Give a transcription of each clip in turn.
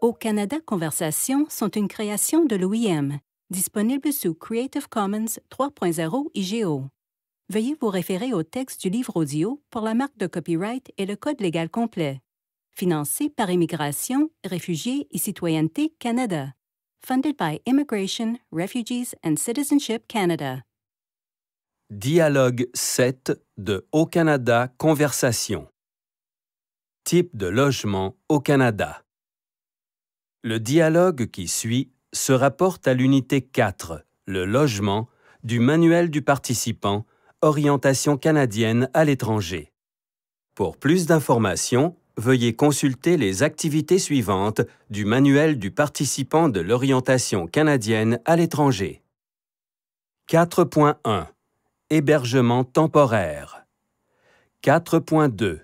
Au Canada Conversation sont une création de l'OIM, disponible sous Creative Commons 3.0 IGO. Veuillez vous référer au texte du livre audio pour la marque de copyright et le code légal complet. Financé par Immigration, Réfugiés et Citoyenneté Canada. Funded by Immigration, Refugees and Citizenship Canada. Dialogue 7 de Au Canada Conversation. Type de logement au Canada. Le dialogue qui suit se rapporte à l'unité 4, le logement, du manuel du participant, orientation canadienne à l'étranger. Pour plus d'informations, veuillez consulter les activités suivantes du manuel du participant de l'orientation canadienne à l'étranger. 4.1 Hébergement temporaire 4.2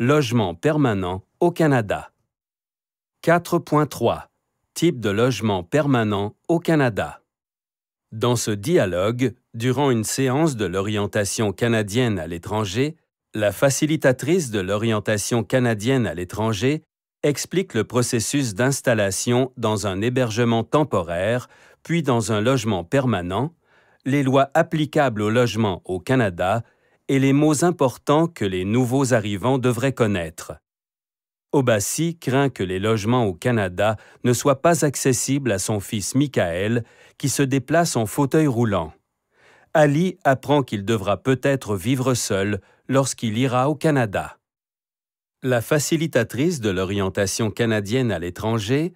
Logement permanent au Canada 4.3 Type de logement permanent au Canada Dans ce dialogue, durant une séance de l'orientation canadienne à l'étranger, la facilitatrice de l'orientation canadienne à l'étranger explique le processus d'installation dans un hébergement temporaire, puis dans un logement permanent, les lois applicables au logement au Canada et les mots importants que les nouveaux arrivants devraient connaître. Obassi craint que les logements au Canada ne soient pas accessibles à son fils Michael, qui se déplace en fauteuil roulant. Ali apprend qu'il devra peut-être vivre seul lorsqu'il ira au Canada. La facilitatrice de l'orientation canadienne à l'étranger,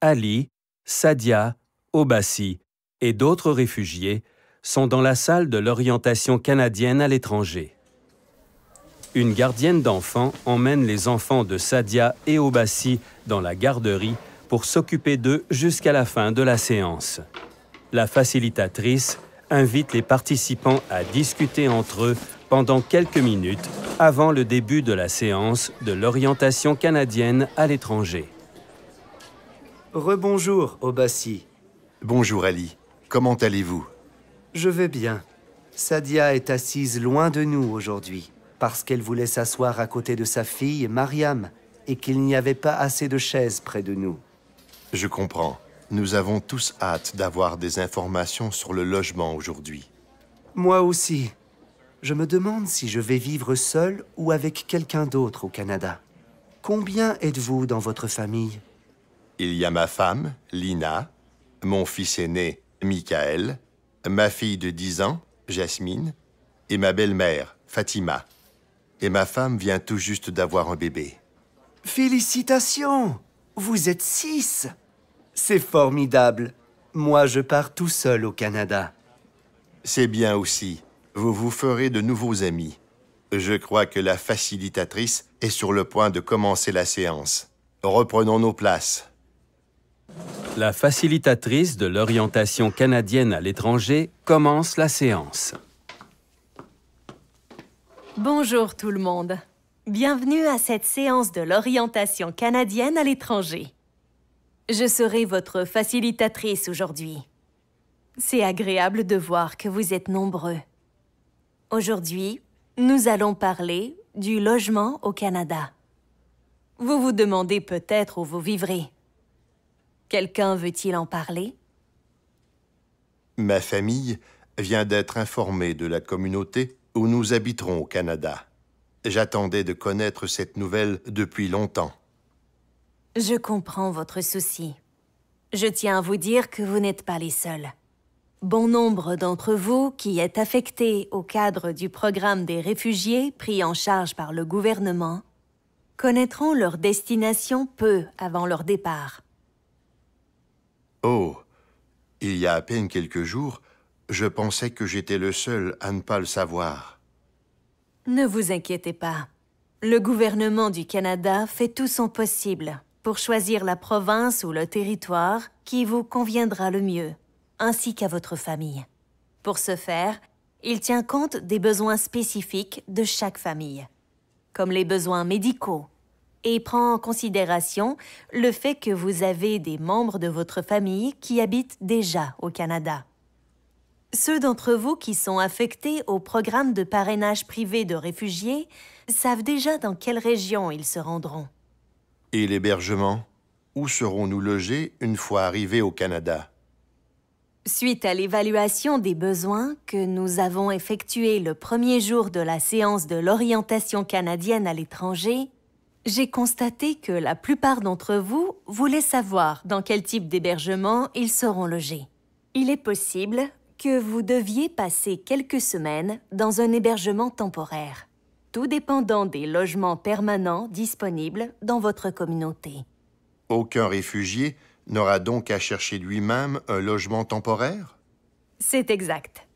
Ali, Sadia, Obassi et d'autres réfugiés sont dans la salle de l'orientation canadienne à l'étranger une gardienne d'enfants emmène les enfants de Sadia et Obassi dans la garderie pour s'occuper d'eux jusqu'à la fin de la séance. La facilitatrice invite les participants à discuter entre eux pendant quelques minutes avant le début de la séance de l'orientation canadienne à l'étranger. Rebonjour, Obassi. Bonjour, Ali. Comment allez-vous Je vais bien. Sadia est assise loin de nous aujourd'hui parce qu'elle voulait s'asseoir à côté de sa fille, Mariam, et qu'il n'y avait pas assez de chaises près de nous. Je comprends. Nous avons tous hâte d'avoir des informations sur le logement aujourd'hui. Moi aussi. Je me demande si je vais vivre seul ou avec quelqu'un d'autre au Canada. Combien êtes-vous dans votre famille Il y a ma femme, Lina, mon fils aîné, Michael, ma fille de 10 ans, Jasmine, et ma belle-mère, Fatima. Et ma femme vient tout juste d'avoir un bébé. Félicitations Vous êtes six C'est formidable. Moi, je pars tout seul au Canada. C'est bien aussi. Vous vous ferez de nouveaux amis. Je crois que la facilitatrice est sur le point de commencer la séance. Reprenons nos places. La facilitatrice de l'orientation canadienne à l'étranger commence la séance. Bonjour tout le monde. Bienvenue à cette séance de l'orientation canadienne à l'étranger. Je serai votre facilitatrice aujourd'hui. C'est agréable de voir que vous êtes nombreux. Aujourd'hui, nous allons parler du logement au Canada. Vous vous demandez peut-être où vous vivrez. Quelqu'un veut-il en parler? Ma famille vient d'être informée de la communauté où nous habiterons au Canada. J'attendais de connaître cette nouvelle depuis longtemps. Je comprends votre souci. Je tiens à vous dire que vous n'êtes pas les seuls. Bon nombre d'entre vous qui êtes affectés au cadre du programme des réfugiés pris en charge par le gouvernement connaîtront leur destination peu avant leur départ. Oh Il y a à peine quelques jours, je pensais que j'étais le seul à ne pas le savoir. Ne vous inquiétez pas. Le gouvernement du Canada fait tout son possible pour choisir la province ou le territoire qui vous conviendra le mieux, ainsi qu'à votre famille. Pour ce faire, il tient compte des besoins spécifiques de chaque famille, comme les besoins médicaux, et prend en considération le fait que vous avez des membres de votre famille qui habitent déjà au Canada. Ceux d'entre vous qui sont affectés au programme de parrainage privé de réfugiés savent déjà dans quelle région ils se rendront. Et l'hébergement Où serons-nous logés une fois arrivés au Canada Suite à l'évaluation des besoins que nous avons effectuée le premier jour de la séance de l'orientation canadienne à l'étranger, j'ai constaté que la plupart d'entre vous voulaient savoir dans quel type d'hébergement ils seront logés. Il est possible, que vous deviez passer quelques semaines dans un hébergement temporaire, tout dépendant des logements permanents disponibles dans votre communauté. Aucun réfugié n'aura donc à chercher lui-même un logement temporaire? C'est exact.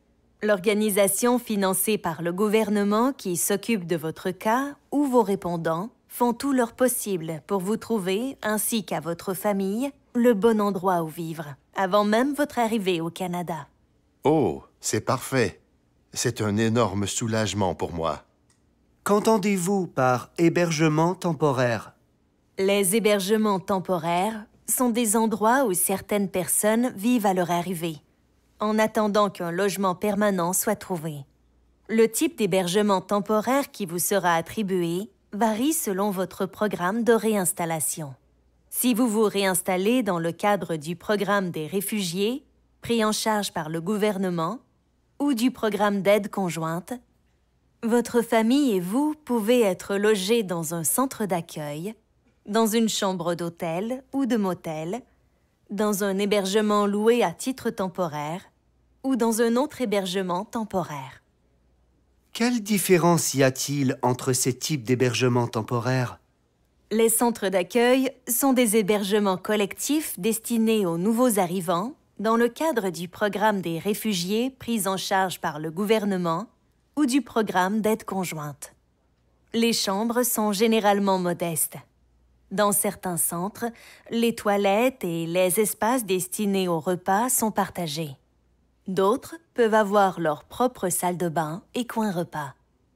L'organisation financée par le gouvernement qui s'occupe de votre cas ou vos répondants font tout leur possible pour vous trouver, ainsi qu'à votre famille, le bon endroit où vivre, avant même votre arrivée au Canada. Oh, c'est parfait. C'est un énorme soulagement pour moi. Qu'entendez-vous par hébergement temporaire Les hébergements temporaires sont des endroits où certaines personnes vivent à leur arrivée, en attendant qu'un logement permanent soit trouvé. Le type d'hébergement temporaire qui vous sera attribué varie selon votre programme de réinstallation. Si vous vous réinstallez dans le cadre du programme des réfugiés, pris en charge par le gouvernement ou du programme d'aide conjointe, votre famille et vous pouvez être logés dans un centre d'accueil, dans une chambre d'hôtel ou de motel, dans un hébergement loué à titre temporaire ou dans un autre hébergement temporaire. Quelle différence y a-t-il entre ces types d'hébergements temporaires Les centres d'accueil sont des hébergements collectifs destinés aux nouveaux arrivants dans le cadre du programme des réfugiés pris en charge par le gouvernement ou du programme d'aide conjointe. Les chambres sont généralement modestes. Dans certains centres, les toilettes et les espaces destinés au repas sont partagés. D'autres peuvent avoir leur propre salle de bain et coin repas.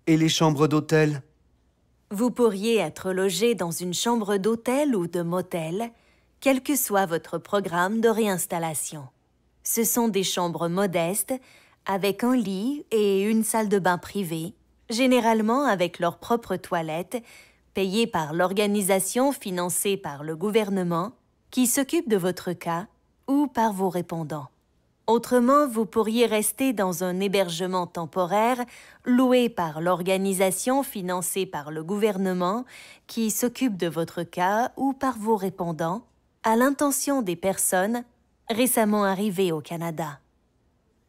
Et les chambres d'hôtel Vous pourriez être logé dans une chambre d'hôtel ou de motel, quel que soit votre programme de réinstallation. Ce sont des chambres modestes, avec un lit et une salle de bain privée, généralement avec leur propre toilette, payées par l'organisation financée par le gouvernement, qui s'occupe de votre cas ou par vos répondants. Autrement, vous pourriez rester dans un hébergement temporaire loué par l'organisation financée par le gouvernement qui s'occupe de votre cas ou par vos répondants, à l'intention des personnes récemment arrivé au Canada.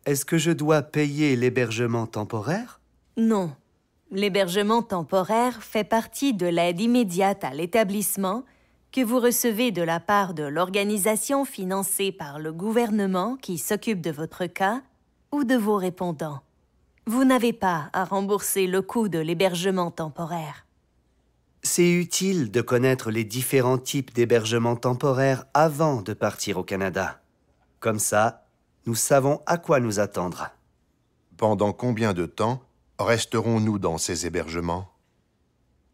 Est-ce que je dois payer l'hébergement temporaire Non. L'hébergement temporaire fait partie de l'aide immédiate à l'établissement que vous recevez de la part de l'organisation financée par le gouvernement qui s'occupe de votre cas ou de vos répondants. Vous n'avez pas à rembourser le coût de l'hébergement temporaire. C'est utile de connaître les différents types d'hébergement temporaire avant de partir au Canada. Comme ça, nous savons à quoi nous attendre. Pendant combien de temps resterons-nous dans ces hébergements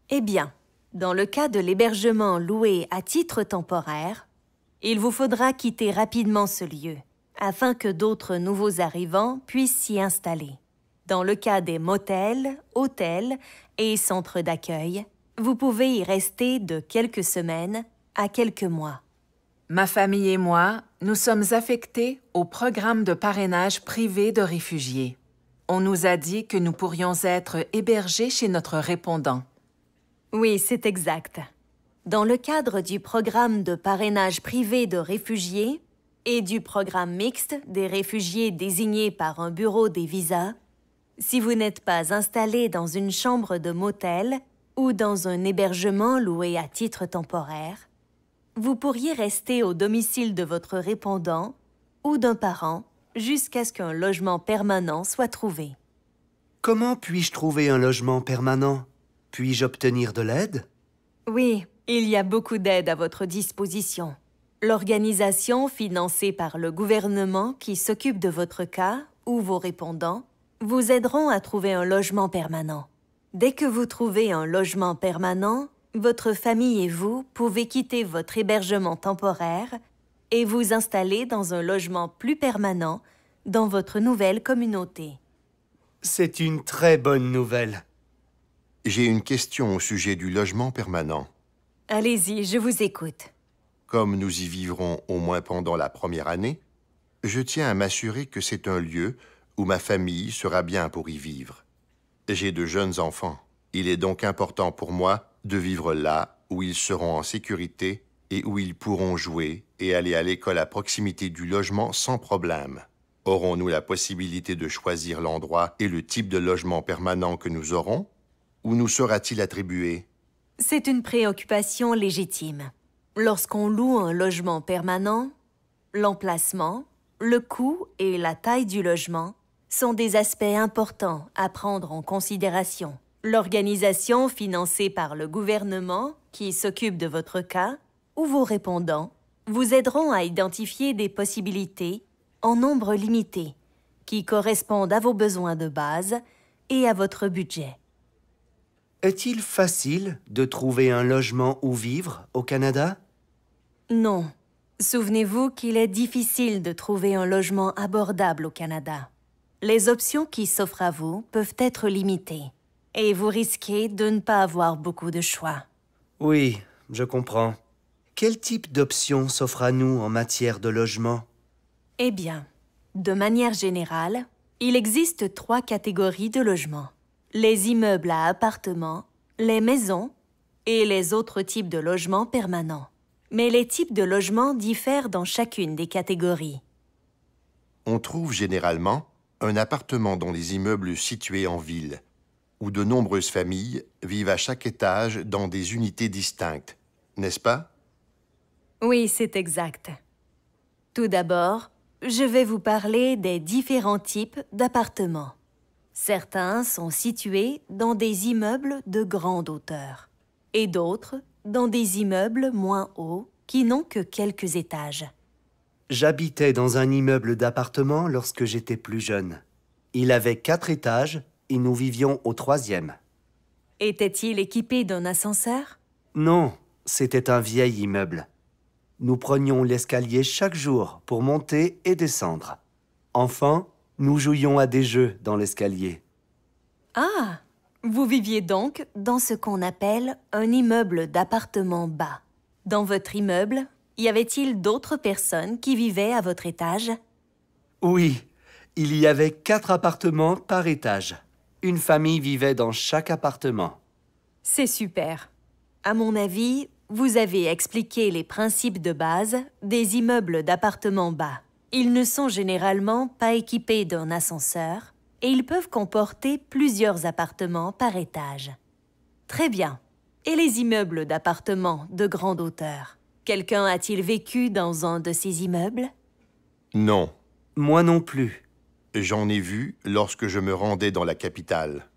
Eh bien, dans le cas de l'hébergement loué à titre temporaire, il vous faudra quitter rapidement ce lieu, afin que d'autres nouveaux arrivants puissent s'y installer. Dans le cas des motels, hôtels et centres d'accueil, vous pouvez y rester de quelques semaines à quelques mois. Ma famille et moi, nous sommes affectés au programme de parrainage privé de réfugiés. On nous a dit que nous pourrions être hébergés chez notre répondant. Oui, c'est exact. Dans le cadre du programme de parrainage privé de réfugiés et du programme mixte des réfugiés désignés par un bureau des visas, si vous n'êtes pas installé dans une chambre de motel ou dans un hébergement loué à titre temporaire, vous pourriez rester au domicile de votre répondant ou d'un parent jusqu'à ce qu'un logement permanent soit trouvé. Comment puis-je trouver un logement permanent Puis-je obtenir de l'aide Oui, il y a beaucoup d'aide à votre disposition. L'organisation financée par le gouvernement qui s'occupe de votre cas ou vos répondants vous aideront à trouver un logement permanent. Dès que vous trouvez un logement permanent, votre famille et vous pouvez quitter votre hébergement temporaire et vous installer dans un logement plus permanent dans votre nouvelle communauté. C'est une très bonne nouvelle. J'ai une question au sujet du logement permanent. Allez-y, je vous écoute. Comme nous y vivrons au moins pendant la première année, je tiens à m'assurer que c'est un lieu où ma famille sera bien pour y vivre. J'ai de jeunes enfants. Il est donc important pour moi de vivre là où ils seront en sécurité et où ils pourront jouer et aller à l'école à proximité du logement sans problème. Aurons-nous la possibilité de choisir l'endroit et le type de logement permanent que nous aurons Ou nous sera-t-il attribué C'est une préoccupation légitime. Lorsqu'on loue un logement permanent, l'emplacement, le coût et la taille du logement sont des aspects importants à prendre en considération l'organisation financée par le gouvernement qui s'occupe de votre cas ou vos répondants vous aideront à identifier des possibilités en nombre limité qui correspondent à vos besoins de base et à votre budget. Est-il facile de trouver un logement où vivre au Canada Non. Souvenez-vous qu'il est difficile de trouver un logement abordable au Canada. Les options qui s'offrent à vous peuvent être limitées. Et vous risquez de ne pas avoir beaucoup de choix. Oui, je comprends. Quel type d'options s'offre à nous en matière de logement Eh bien, de manière générale, il existe trois catégories de logements. Les immeubles à appartements, les maisons et les autres types de logements permanents. Mais les types de logements diffèrent dans chacune des catégories. On trouve généralement un appartement dans les immeubles situés en ville, où de nombreuses familles vivent à chaque étage dans des unités distinctes, n'est-ce pas Oui, c'est exact. Tout d'abord, je vais vous parler des différents types d'appartements. Certains sont situés dans des immeubles de grande hauteur et d'autres dans des immeubles moins hauts qui n'ont que quelques étages. J'habitais dans un immeuble d'appartement lorsque j'étais plus jeune. Il avait quatre étages et nous vivions au troisième. Était-il équipé d'un ascenseur Non, c'était un vieil immeuble. Nous prenions l'escalier chaque jour pour monter et descendre. Enfin, nous jouions à des jeux dans l'escalier. Ah Vous viviez donc dans ce qu'on appelle un immeuble d'appartements bas. Dans votre immeuble, y avait-il d'autres personnes qui vivaient à votre étage Oui, il y avait quatre appartements par étage. Une famille vivait dans chaque appartement. C'est super. À mon avis, vous avez expliqué les principes de base des immeubles d'appartements bas. Ils ne sont généralement pas équipés d'un ascenseur et ils peuvent comporter plusieurs appartements par étage. Très bien. Et les immeubles d'appartements de grande hauteur Quelqu'un a-t-il vécu dans un de ces immeubles Non. Moi non plus j'en ai vu lorsque je me rendais dans la capitale.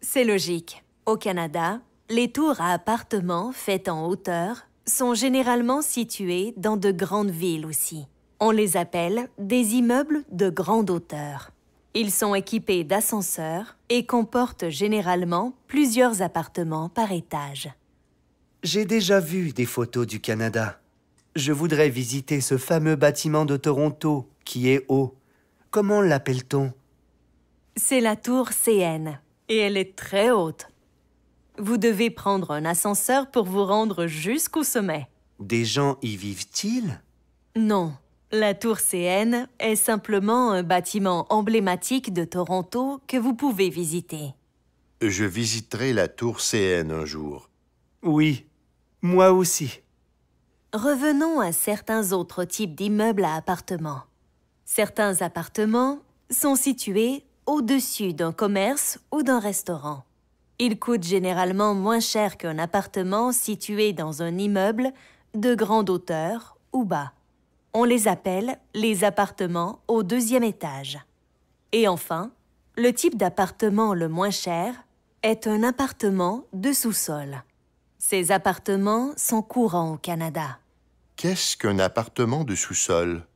C'est logique. Au Canada, les tours à appartements faites en hauteur sont généralement situées dans de grandes villes aussi. On les appelle des immeubles de grande hauteur. Ils sont équipés d'ascenseurs et comportent généralement plusieurs appartements par étage. J'ai déjà vu des photos du Canada. Je voudrais visiter ce fameux bâtiment de Toronto qui est haut. Comment l'appelle-t-on C'est la tour CN et elle est très haute. Vous devez prendre un ascenseur pour vous rendre jusqu'au sommet. Des gens y vivent-ils Non. La tour CN est simplement un bâtiment emblématique de Toronto que vous pouvez visiter. Je visiterai la tour CN un jour. Oui, moi aussi. Revenons à certains autres types d'immeubles à appartements. Certains appartements sont situés au-dessus d'un commerce ou d'un restaurant. Ils coûtent généralement moins cher qu'un appartement situé dans un immeuble de grande hauteur ou bas. On les appelle les appartements au deuxième étage. Et enfin, le type d'appartement le moins cher est un appartement de sous-sol. Ces appartements sont courants au Canada. Qu'est-ce qu'un appartement de sous-sol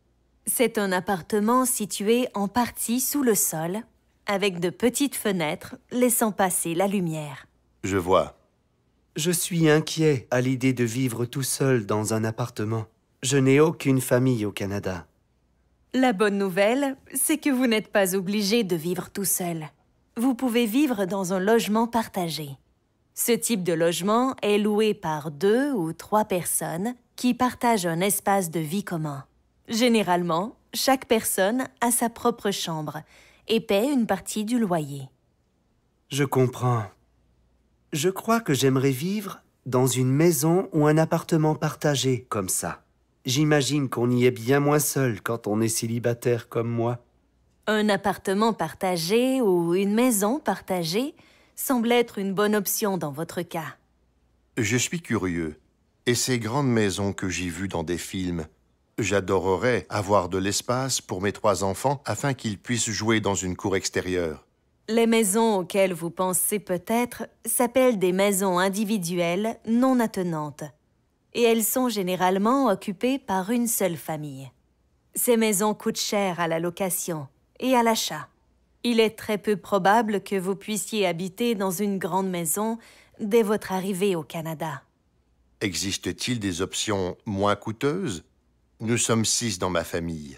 c'est un appartement situé en partie sous le sol, avec de petites fenêtres laissant passer la lumière. Je vois. Je suis inquiet à l'idée de vivre tout seul dans un appartement. Je n'ai aucune famille au Canada. La bonne nouvelle, c'est que vous n'êtes pas obligé de vivre tout seul. Vous pouvez vivre dans un logement partagé. Ce type de logement est loué par deux ou trois personnes qui partagent un espace de vie commun. Généralement, chaque personne a sa propre chambre et paie une partie du loyer. Je comprends. Je crois que j'aimerais vivre dans une maison ou un appartement partagé comme ça. J'imagine qu'on y est bien moins seul quand on est célibataire comme moi. Un appartement partagé ou une maison partagée semble être une bonne option dans votre cas. Je suis curieux. Et ces grandes maisons que j'ai vues dans des films, J'adorerais avoir de l'espace pour mes trois enfants afin qu'ils puissent jouer dans une cour extérieure. Les maisons auxquelles vous pensez peut-être s'appellent des maisons individuelles non attenantes et elles sont généralement occupées par une seule famille. Ces maisons coûtent cher à la location et à l'achat. Il est très peu probable que vous puissiez habiter dans une grande maison dès votre arrivée au Canada. Existe-t-il des options moins coûteuses nous sommes six dans ma famille.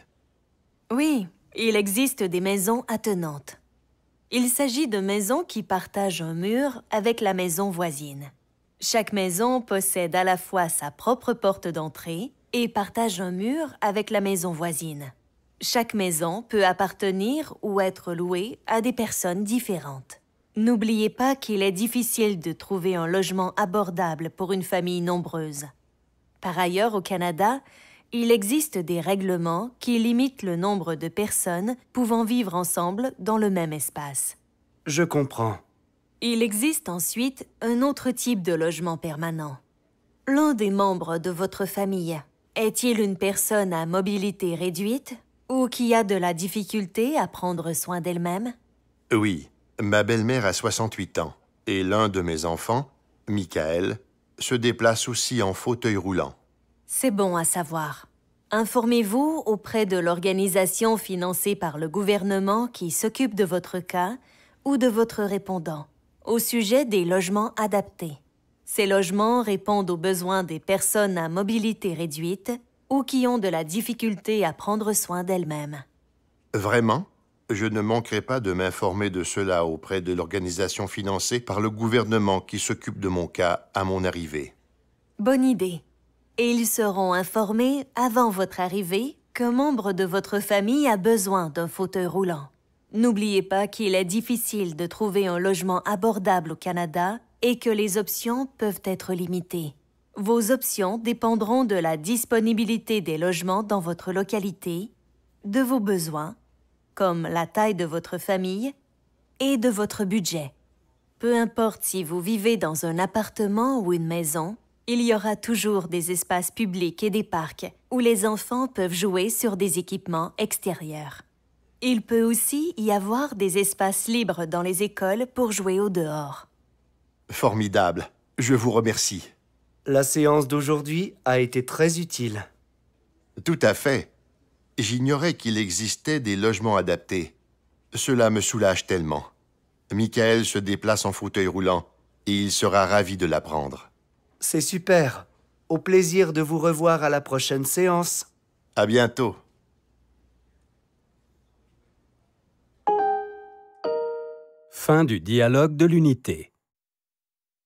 Oui, il existe des maisons attenantes. Il s'agit de maisons qui partagent un mur avec la maison voisine. Chaque maison possède à la fois sa propre porte d'entrée et partage un mur avec la maison voisine. Chaque maison peut appartenir ou être louée à des personnes différentes. N'oubliez pas qu'il est difficile de trouver un logement abordable pour une famille nombreuse. Par ailleurs, au Canada, il existe des règlements qui limitent le nombre de personnes pouvant vivre ensemble dans le même espace. Je comprends. Il existe ensuite un autre type de logement permanent. L'un des membres de votre famille est-il une personne à mobilité réduite ou qui a de la difficulté à prendre soin d'elle-même Oui, ma belle-mère a 68 ans et l'un de mes enfants, Michael, se déplace aussi en fauteuil roulant. C'est bon à savoir. Informez-vous auprès de l'organisation financée par le gouvernement qui s'occupe de votre cas ou de votre répondant au sujet des logements adaptés. Ces logements répondent aux besoins des personnes à mobilité réduite ou qui ont de la difficulté à prendre soin d'elles-mêmes. Vraiment Je ne manquerai pas de m'informer de cela auprès de l'organisation financée par le gouvernement qui s'occupe de mon cas à mon arrivée. Bonne idée et ils seront informés avant votre arrivée qu'un membre de votre famille a besoin d'un fauteuil roulant. N'oubliez pas qu'il est difficile de trouver un logement abordable au Canada et que les options peuvent être limitées. Vos options dépendront de la disponibilité des logements dans votre localité, de vos besoins, comme la taille de votre famille, et de votre budget. Peu importe si vous vivez dans un appartement ou une maison, il y aura toujours des espaces publics et des parcs où les enfants peuvent jouer sur des équipements extérieurs. Il peut aussi y avoir des espaces libres dans les écoles pour jouer au dehors. Formidable. Je vous remercie. La séance d'aujourd'hui a été très utile. Tout à fait. J'ignorais qu'il existait des logements adaptés. Cela me soulage tellement. Michael se déplace en fauteuil roulant et il sera ravi de l'apprendre. C'est super. Au plaisir de vous revoir à la prochaine séance. À bientôt. Fin du dialogue de l'unité.